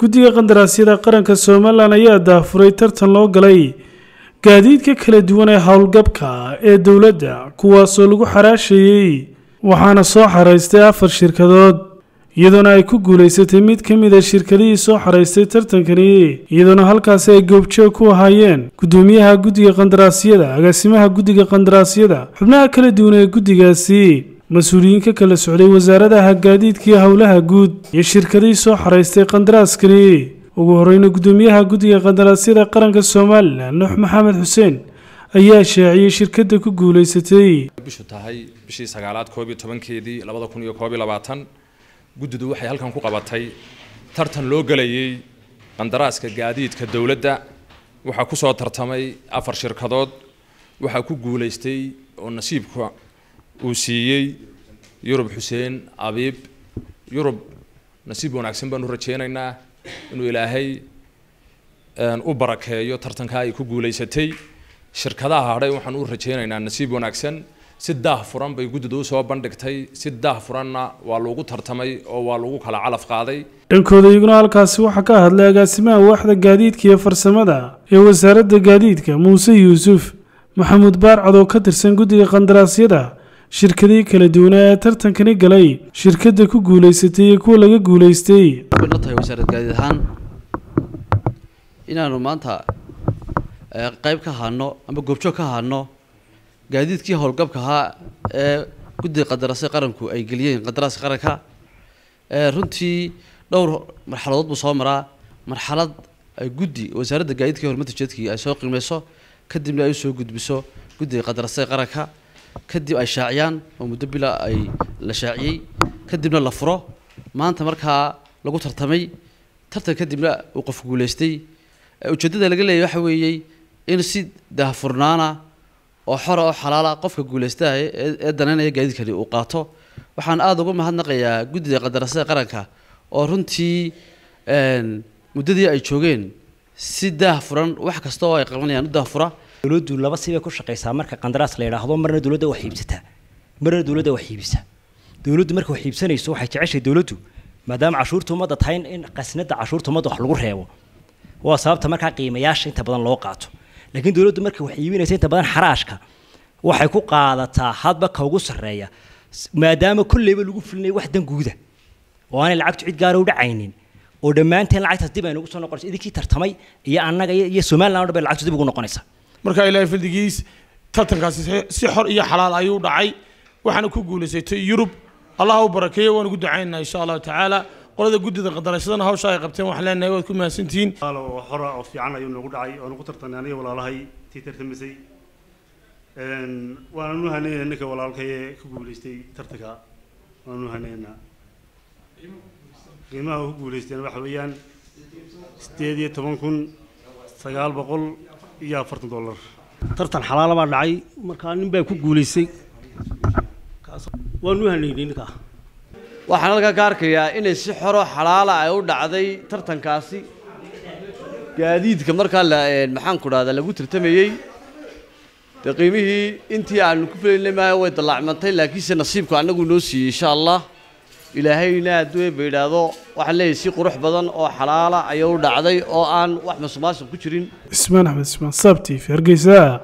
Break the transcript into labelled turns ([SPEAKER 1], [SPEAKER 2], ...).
[SPEAKER 1] guddiga qandaraasyada qaranka somalilan ayaa daafuray tartan loo galay gaadiidka kala duwan ee howlgabka ee dowladda kuwaasoo lagu xaraashayey waxaana soo xaraystay afar shirkadood iyadoona ay ku guulaysatay mid ka mid a ah shirkadihii soo xaraystay tartankani iyadoona halkaasi ay goobjoog ku ahaayeen guddoomiyaha guddiga qandaraasyada agaasimaha guddiga qandaraasyada xubnaha kala duwan ee guddigaasi mas-uuliyiin ka kala socday wasaaradaha gaadiidkii howlaha guud iyo shirkadihii soo xaraystay qandaraaskani ugu horeyna guddoomiyaha guddiga qandaraasyada qaranka somalilan nuux maxamed xuseen ayaa shaaciyey shirkadda ku guulaysatay
[SPEAKER 2] bishu tahay bishii sagaalaad koob iyo tobankeedii labada kun iyo koob iyo labaatan guddidu waxay halkan ku qabatay tartan loo gelayey qandaraaska gaadiidka dowladda waxaa ku soo tartamay afar shirkadood waxaa ku guulaystay oo nasiibka uu siiyey yurub xuseen abiib yurub nasiib wanaagsan baanu rajeynaynaa inuu ilaahay u barakeeyo tartanka ay ku guulaysatay shirkadaha hadhay waxaan u rajeynaynaa nasiib wanaagsan si daah furan bay guddidu usoo bandhigtay si daah furanna waa lagu tartamay oo waa lagu kala calaf qaaday
[SPEAKER 1] dhankooda iyaguna halkaasi waxaa ka hadlay agaasimaha waaxda gaadiidka iyo farsamada ee wasaaradda gaadiidka muuse yuusuf maxamuud baarcad oo ka tirsan guddiga qandaraasyada shirkadii kala duwanaa ee tartankani galay shirkadda ku guulaysatay iyo kuwa laga guulaystay
[SPEAKER 3] na tahay wasaarad gaadiid ahaan inaanu maanta eh, qayb ka ahaano ama goobjoog ka ahaano gaadiidkii howlgabka ahaa ee guddiga qadarasay qaranku ay geliyeen qadaraaska qaranka ee eh, runtii dhowr marxaladood buu soo maraa marxalad ay guddi wasaaradda gaadiidka hormarinta jeedkii ay soo qiimeyso kadibna ay usoo gudbiso guddiga qadarasay qaranka kadib ay shaaciyaan oo muddo bila ay la shaaciyey kadibna la furo maanta markaa lagu tartamay tartan kadibna uu qof guulaystay ujeedada laga leeyahy waxa weeyey in si dahafurnaana oo xora oo xalaala qofka guulaystaha ee danaynaya gaadiidkani uu qaato waxaan aada ugu mahadnaqayaa guddida qadarasada qaranka oo runtii muddadii ay joogeen si daah furan wax kasta oo ay qabanayaan u daah fura
[SPEAKER 2] dowladdu laba sibay ku shaqeysaa marka qandaraas la yidhaahdo marna dowladda wax iibsataa marna dowladda wax iibisa dowladdu marka wax iibsanayso waxay jeceshay dowladdu maadaama cashuurta ummadda tahay in qasnada cashuurta ummadda wax lagu reebo waa sababta markaa qiimayaasha inta badan loo qaato laakiin dowladdu marka wax iibinaysa inta badan xaraashka waxay ku qaadataa hadba ka ugu sarreeya maadaama kolleyba lagu fulinaya wax dan guuda oo aanay lacagtu cid gaara u dhacaynin oo dhammaanteen lacagtaas dib ay nagu soo noqonaysa idinkii tartamay iyo annaga iyo somaliland o dhan bay lacagtu dib ugu noqonaysaa markaa ilaahay fadligiis tartankaasi si xor iyo xalaal ayuu dhacay waxaana ku guuleysatay
[SPEAKER 1] yurub allah u barakeeya waan ugu ducaynaa insha allahu tacaala qolada guddida qadarashadana hawsha ay qabteen waxaan leenahay waad ku mahadsantihiin hora oo fiican ayuu noogu dhacay oo nagu tartamay aniga walaalahay tii tartamisay waan u hanaynaa ninka walaalkaye ku guulaystay tartanka waan u hanaynaa qiimaha ku guulaysteen waxa weeyaan sideed iyo toban kun sagaal boqol iyo afartan dollar tartan xalaala baa dhacay markaa nin baa ku guuleysay waanu
[SPEAKER 3] hanaynay ninkaa waxaan halkaa ka arkayaa inay si xoro xalaala ay u dhacday tartankaasi gaadiidka markaa maxaanku dhahdaa lagu tartamayey dee intii aanu ku filaynay maayo way dallaacmantay laakiinse nasiibku annagu noo siiyey insha allah ilaahayna hadduu eeba yidhaahdo waxaan leeyahy si qurux badan oo xalaala ayay u dhacday oo aan wax masuqmaasuq ku jirin
[SPEAKER 1] ismaan axmed ismaan saabtiif hargeysa